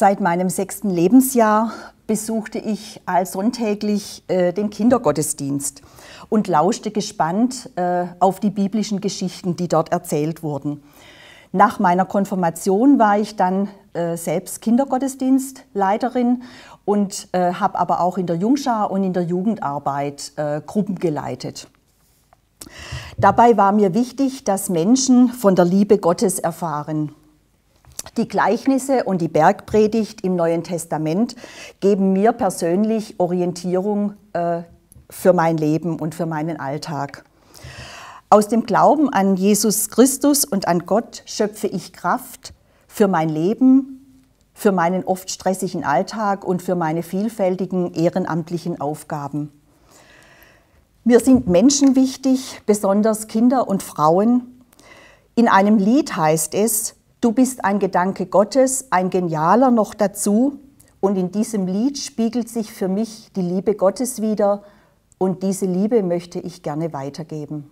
Seit meinem sechsten Lebensjahr besuchte ich als sonntäglich äh, den Kindergottesdienst und lauschte gespannt äh, auf die biblischen Geschichten, die dort erzählt wurden. Nach meiner Konfirmation war ich dann äh, selbst Kindergottesdienstleiterin und äh, habe aber auch in der Jungschar und in der Jugendarbeit äh, Gruppen geleitet. Dabei war mir wichtig, dass Menschen von der Liebe Gottes erfahren die Gleichnisse und die Bergpredigt im Neuen Testament geben mir persönlich Orientierung äh, für mein Leben und für meinen Alltag. Aus dem Glauben an Jesus Christus und an Gott schöpfe ich Kraft für mein Leben, für meinen oft stressigen Alltag und für meine vielfältigen ehrenamtlichen Aufgaben. Mir sind Menschen wichtig, besonders Kinder und Frauen. In einem Lied heißt es, Du bist ein Gedanke Gottes, ein genialer noch dazu. Und in diesem Lied spiegelt sich für mich die Liebe Gottes wieder. Und diese Liebe möchte ich gerne weitergeben.